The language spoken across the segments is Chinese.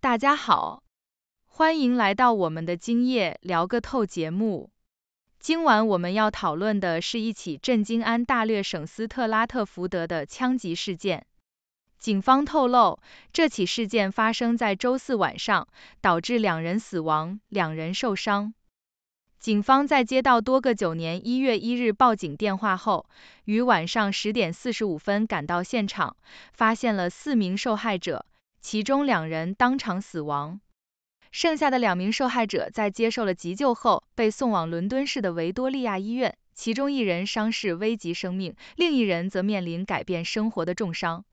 大家好，欢迎来到我们的今夜聊个透节目。今晚我们要讨论的是一起震惊安大略省斯特拉特福德的枪击事件。警方透露，这起事件发生在周四晚上，导致两人死亡，两人受伤。警方在接到多个九年一月一日报警电话后，于晚上十点四十五分赶到现场，发现了四名受害者。其中两人当场死亡，剩下的两名受害者在接受了急救后，被送往伦敦市的维多利亚医院，其中一人伤势危及生命，另一人则面临改变生活的重伤。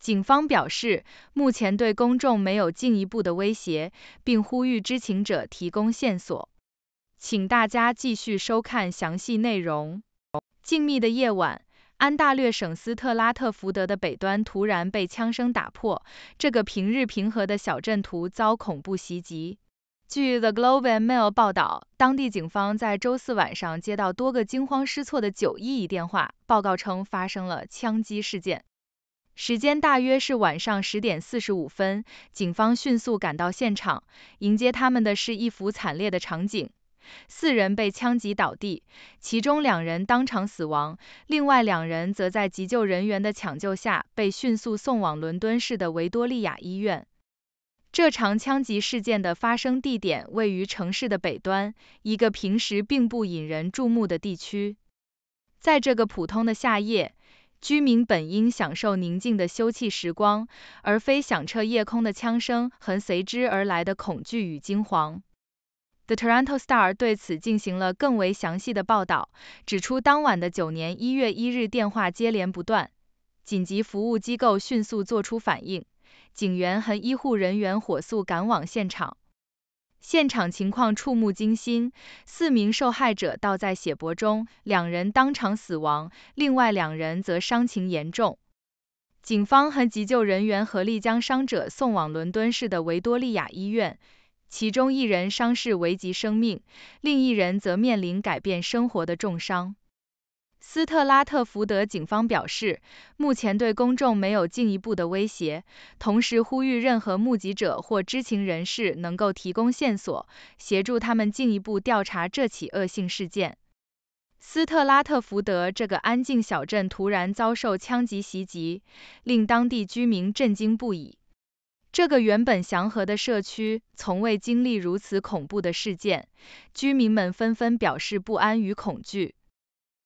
警方表示，目前对公众没有进一步的威胁，并呼吁知情者提供线索。请大家继续收看详细内容。静谧的夜晚。安大略省斯特拉特福德的北端突然被枪声打破，这个平日平和的小镇图遭恐怖袭击。据《The Globe and Mail》报道，当地警方在周四晚上接到多个惊慌失措的911电话，报告称发生了枪击事件。时间大约是晚上10四45分，警方迅速赶到现场，迎接他们的是一幅惨烈的场景。四人被枪击倒地，其中两人当场死亡，另外两人则在急救人员的抢救下被迅速送往伦敦市的维多利亚医院。这场枪击事件的发生地点位于城市的北端，一个平时并不引人注目的地区。在这个普通的夏夜，居民本应享受宁静的休憩时光，而非响彻夜空的枪声和随之而来的恐惧与惊慌。《The Toronto Star》对此进行了更为详细的报道，指出当晚的九年一月一日电话接连不断，紧急服务机构迅速做出反应，警员和医护人员火速赶往现场。现场情况触目惊心，四名受害者倒在血泊中，两人当场死亡，另外两人则伤情严重。警方和急救人员合力将伤者送往伦敦市的维多利亚医院。其中一人伤势危及生命，另一人则面临改变生活的重伤。斯特拉特福德警方表示，目前对公众没有进一步的威胁，同时呼吁任何目击者或知情人士能够提供线索，协助他们进一步调查这起恶性事件。斯特拉特福德这个安静小镇突然遭受枪击袭击，令当地居民震惊不已。这个原本祥和的社区从未经历如此恐怖的事件，居民们纷纷表示不安与恐惧。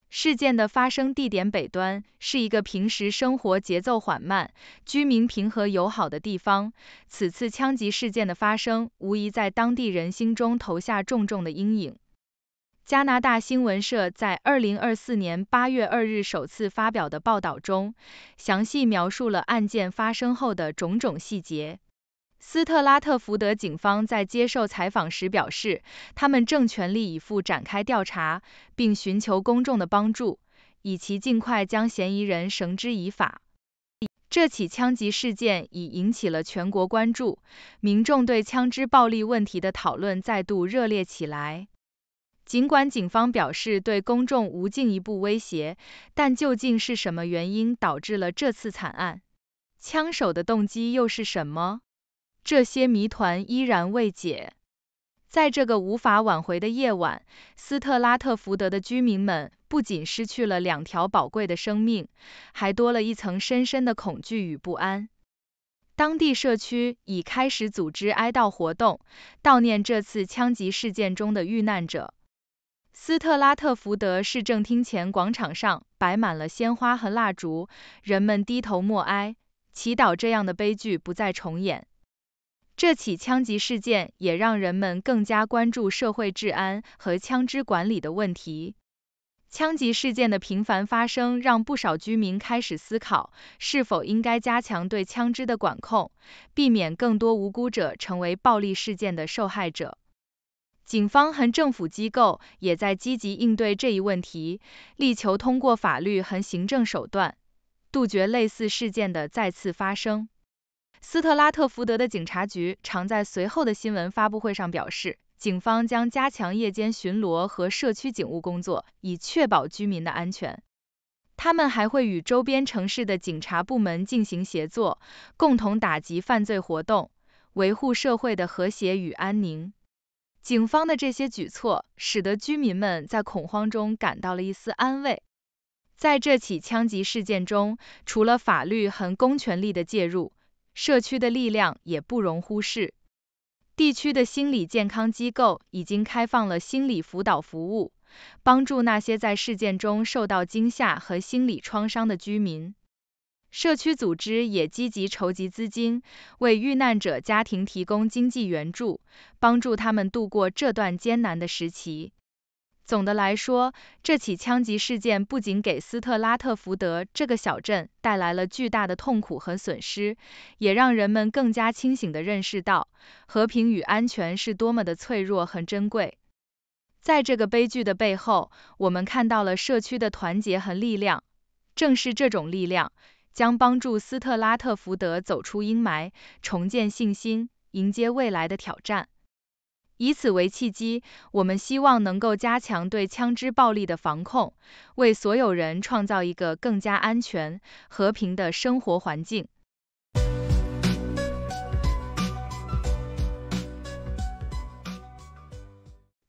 事件的发生地点北端是一个平时生活节奏缓慢、居民平和友好的地方，此次枪击事件的发生无疑在当地人心中投下重重的阴影。加拿大新闻社在2024年8月2日首次发表的报道中，详细描述了案件发生后的种种细节。斯特拉特福德警方在接受采访时表示，他们正全力以赴展开调查，并寻求公众的帮助，以期尽快将嫌疑人绳之以法。这起枪击事件已引起了全国关注，民众对枪支暴力问题的讨论再度热烈起来。尽管警方表示对公众无进一步威胁，但究竟是什么原因导致了这次惨案？枪手的动机又是什么？这些谜团依然未解。在这个无法挽回的夜晚，斯特拉特福德的居民们不仅失去了两条宝贵的生命，还多了一层深深的恐惧与不安。当地社区已开始组织哀悼活动，悼念这次枪击事件中的遇难者。斯特拉特福德市政厅前广场上摆满了鲜花和蜡烛，人们低头默哀，祈祷这样的悲剧不再重演。这起枪击事件也让人们更加关注社会治安和枪支管理的问题。枪击事件的频繁发生，让不少居民开始思考，是否应该加强对枪支的管控，避免更多无辜者成为暴力事件的受害者。警方和政府机构也在积极应对这一问题，力求通过法律和行政手段杜绝类似事件的再次发生。斯特拉特福德的警察局常在随后的新闻发布会上表示，警方将加强夜间巡逻和社区警务工作，以确保居民的安全。他们还会与周边城市的警察部门进行协作，共同打击犯罪活动，维护社会的和谐与安宁。警方的这些举措，使得居民们在恐慌中感到了一丝安慰。在这起枪击事件中，除了法律和公权力的介入，社区的力量也不容忽视。地区的心理健康机构已经开放了心理辅导服务，帮助那些在事件中受到惊吓和心理创伤的居民。社区组织也积极筹集资金，为遇难者家庭提供经济援助，帮助他们度过这段艰难的时期。总的来说，这起枪击事件不仅给斯特拉特福德这个小镇带来了巨大的痛苦和损失，也让人们更加清醒地认识到，和平与安全是多么的脆弱和珍贵。在这个悲剧的背后，我们看到了社区的团结和力量，正是这种力量。将帮助斯特拉特福德走出阴霾，重建信心，迎接未来的挑战。以此为契机，我们希望能够加强对枪支暴力的防控，为所有人创造一个更加安全、和平的生活环境。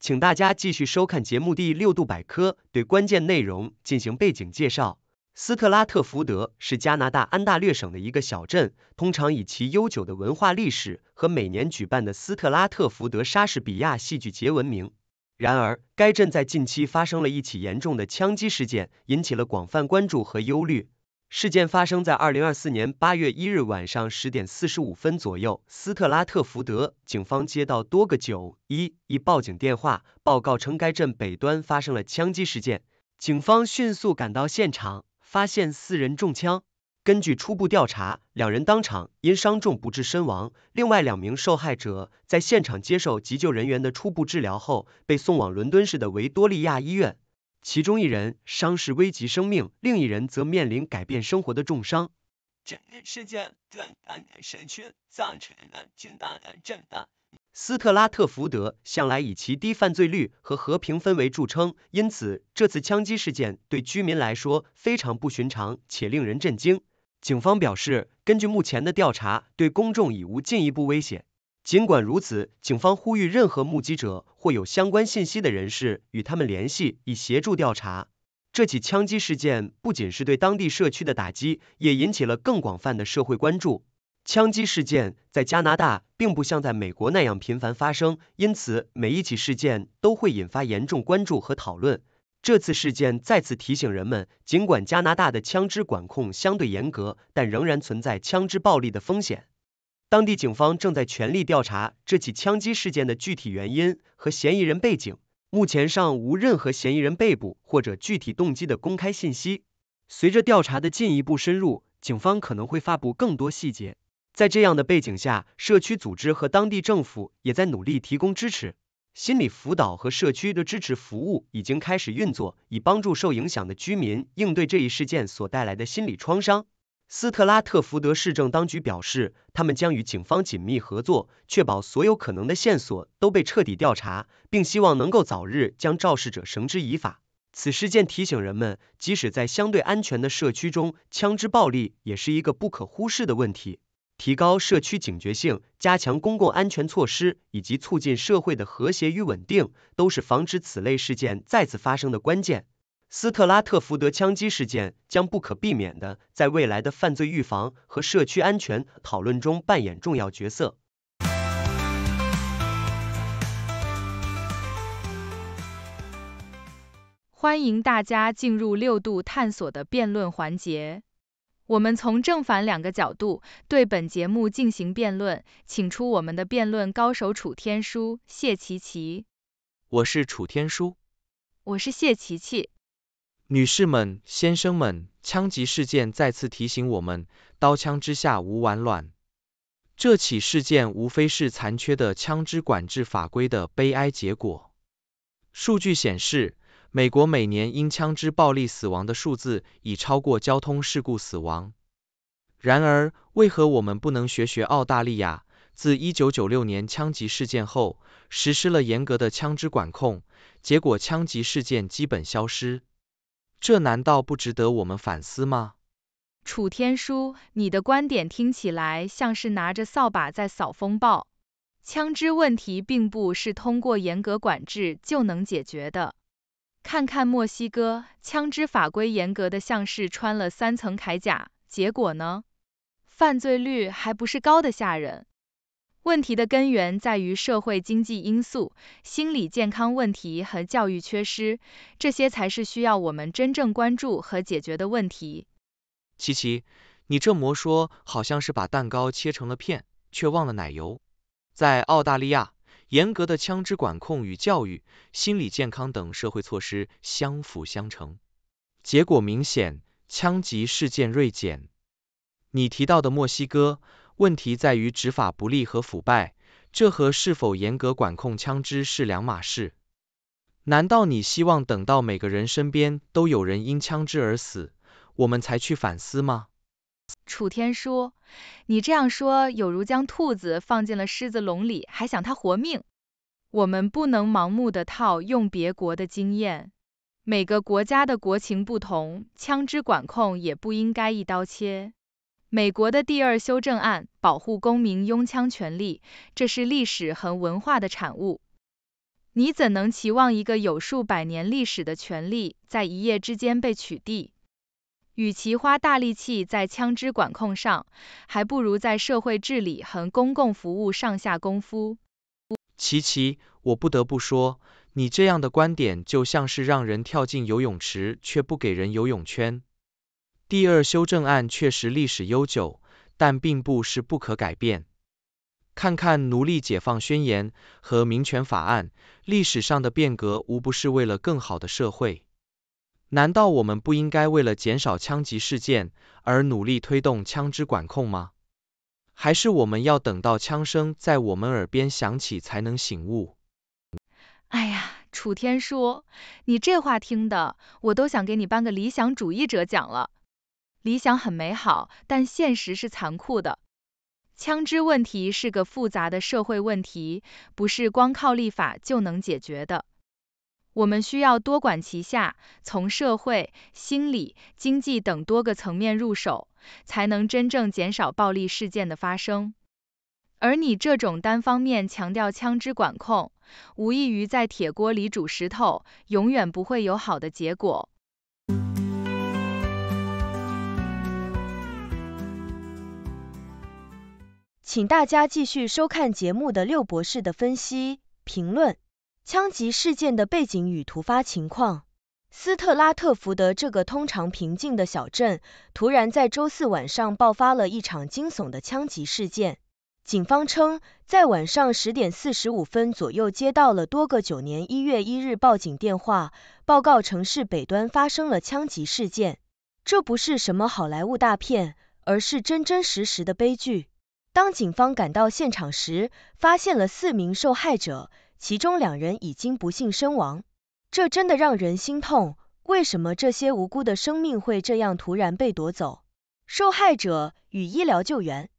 请大家继续收看节目《第六度百科》，对关键内容进行背景介绍。斯特拉特福德是加拿大安大略省的一个小镇，通常以其悠久的文化历史和每年举办的斯特拉特福德莎士比亚戏剧节闻名。然而，该镇在近期发生了一起严重的枪击事件，引起了广泛关注和忧虑。事件发生在二零二四年八月一日晚上十点四十五分左右。斯特拉特福德警方接到多个九一一报警电话，报告称该镇北端发生了枪击事件。警方迅速赶到现场。发现四人中枪，根据初步调查，两人当场因伤重不治身亡，另外两名受害者在现场接受急救人员的初步治疗后，被送往伦敦市的维多利亚医院，其中一人伤势危及生命，另一人则面临改变生活的重伤。斯特拉特福德向来以其低犯罪率和和平氛围著称，因此这次枪击事件对居民来说非常不寻常且令人震惊。警方表示，根据目前的调查，对公众已无进一步威胁。尽管如此，警方呼吁任何目击者或有相关信息的人士与他们联系，以协助调查。这起枪击事件不仅是对当地社区的打击，也引起了更广泛的社会关注。枪击事件在加拿大并不像在美国那样频繁发生，因此每一起事件都会引发严重关注和讨论。这次事件再次提醒人们，尽管加拿大的枪支管控相对严格，但仍然存在枪支暴力的风险。当地警方正在全力调查这起枪击事件的具体原因和嫌疑人背景，目前尚无任何嫌疑人被捕或者具体动机的公开信息。随着调查的进一步深入，警方可能会发布更多细节。在这样的背景下，社区组织和当地政府也在努力提供支持。心理辅导和社区的支持服务已经开始运作，以帮助受影响的居民应对这一事件所带来的心理创伤。斯特拉特福德市政当局表示，他们将与警方紧密合作，确保所有可能的线索都被彻底调查，并希望能够早日将肇事者绳之以法。此事件提醒人们，即使在相对安全的社区中，枪支暴力也是一个不可忽视的问题。提高社区警觉性、加强公共安全措施以及促进社会的和谐与稳定，都是防止此类事件再次发生的关键。斯特拉特福德枪击事件将不可避免的在未来的犯罪预防和社区安全讨论中扮演重要角色。欢迎大家进入六度探索的辩论环节。我们从正反两个角度对本节目进行辩论，请出我们的辩论高手楚天舒、谢琪琪。我是楚天舒。我是谢琪琪。女士们、先生们，枪击事件再次提醒我们，刀枪之下无完卵。这起事件无非是残缺的枪支管制法规的悲哀结果。数据显示。美国每年因枪支暴力死亡的数字已超过交通事故死亡。然而，为何我们不能学学澳大利亚？自1996年枪击事件后，实施了严格的枪支管控，结果枪击事件基本消失。这难道不值得我们反思吗？楚天舒，你的观点听起来像是拿着扫把在扫风暴。枪支问题并不是通过严格管制就能解决的。看看墨西哥，枪支法规严格的像是穿了三层铠甲，结果呢？犯罪率还不是高的吓人。问题的根源在于社会经济因素、心理健康问题和教育缺失，这些才是需要我们真正关注和解决的问题。琪琪，你这么说好像是把蛋糕切成了片，却忘了奶油。在澳大利亚。严格的枪支管控与教育、心理健康等社会措施相辅相成，结果明显，枪击事件锐减。你提到的墨西哥问题在于执法不力和腐败，这和是否严格管控枪支是两码事。难道你希望等到每个人身边都有人因枪支而死，我们才去反思吗？楚天舒，你这样说有如将兔子放进了狮子笼里，还想它活命？我们不能盲目地套用别国的经验，每个国家的国情不同，枪支管控也不应该一刀切。美国的第二修正案保护公民拥枪权利，这是历史和文化的产物，你怎能期望一个有数百年历史的权利在一夜之间被取缔？与其花大力气在枪支管控上，还不如在社会治理和公共服务上下功夫。琪琪，我不得不说，你这样的观点就像是让人跳进游泳池却不给人游泳圈。第二修正案确实历史悠久，但并不是不可改变。看看奴隶解放宣言和民权法案，历史上的变革无不是为了更好的社会。难道我们不应该为了减少枪击事件而努力推动枪支管控吗？还是我们要等到枪声在我们耳边响起才能醒悟？哎呀，楚天舒，你这话听的，我都想给你颁个理想主义者奖了。理想很美好，但现实是残酷的。枪支问题是个复杂的社会问题，不是光靠立法就能解决的。我们需要多管齐下，从社会、心理、经济等多个层面入手，才能真正减少暴力事件的发生。而你这种单方面强调枪支管控，无异于在铁锅里煮石头，永远不会有好的结果。请大家继续收看节目的六博士的分析评论。枪击事件的背景与突发情况。斯特拉特福德这个通常平静的小镇，突然在周四晚上爆发了一场惊悚的枪击事件。警方称，在晚上十点四十五分左右接到了多个九年一月一日报警电话，报告城市北端发生了枪击事件。这不是什么好莱坞大片，而是真真实实的悲剧。当警方赶到现场时，发现了四名受害者。其中两人已经不幸身亡，这真的让人心痛。为什么这些无辜的生命会这样突然被夺走？受害者与医疗救援，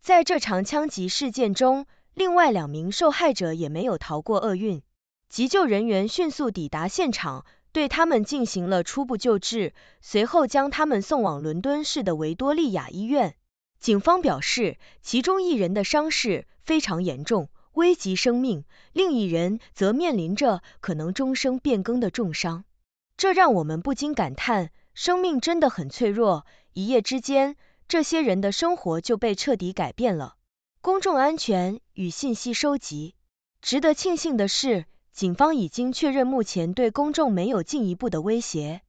在这场枪击事件中，另外两名受害者也没有逃过厄运。急救人员迅速抵达现场，对他们进行了初步救治，随后将他们送往伦敦市的维多利亚医院。警方表示，其中一人的伤势非常严重。危及生命，另一人则面临着可能终生变更的重伤，这让我们不禁感叹，生命真的很脆弱。一夜之间，这些人的生活就被彻底改变了。公众安全与信息收集，值得庆幸的是，警方已经确认目前对公众没有进一步的威胁，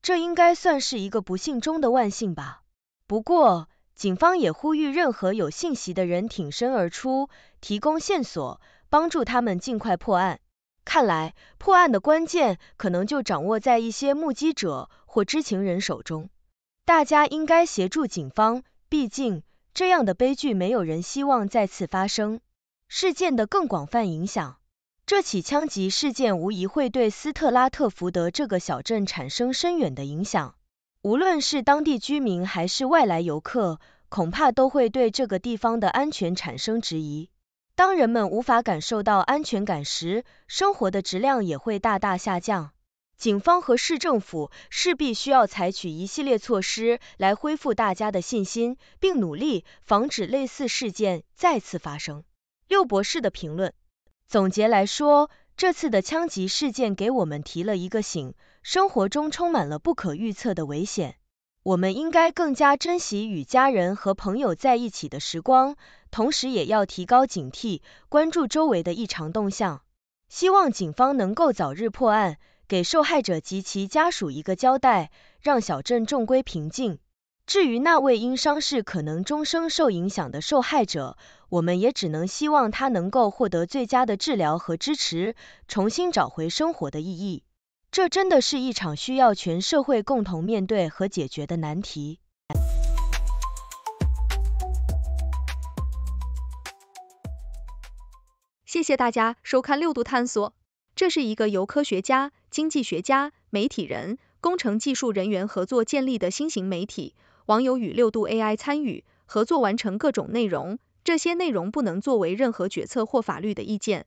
这应该算是一个不幸中的万幸吧。不过，警方也呼吁任何有信息的人挺身而出，提供线索，帮助他们尽快破案。看来，破案的关键可能就掌握在一些目击者或知情人手中。大家应该协助警方，毕竟这样的悲剧没有人希望再次发生。事件的更广泛影响，这起枪击事件无疑会对斯特拉特福德这个小镇产生深远的影响。无论是当地居民还是外来游客，恐怕都会对这个地方的安全产生质疑。当人们无法感受到安全感时，生活的质量也会大大下降。警方和市政府势必需要采取一系列措施来恢复大家的信心，并努力防止类似事件再次发生。六博士的评论：总结来说，这次的枪击事件给我们提了一个醒。生活中充满了不可预测的危险，我们应该更加珍惜与家人和朋友在一起的时光，同时也要提高警惕，关注周围的异常动向。希望警方能够早日破案，给受害者及其家属一个交代，让小镇重归平静。至于那位因伤势可能终生受影响的受害者，我们也只能希望他能够获得最佳的治疗和支持，重新找回生活的意义。这真的是一场需要全社会共同面对和解决的难题。谢谢大家收看六度探索。这是一个由科学家、经济学家、媒体人、工程技术人员合作建立的新型媒体，网友与六度 AI 参与合作完成各种内容。这些内容不能作为任何决策或法律的意见。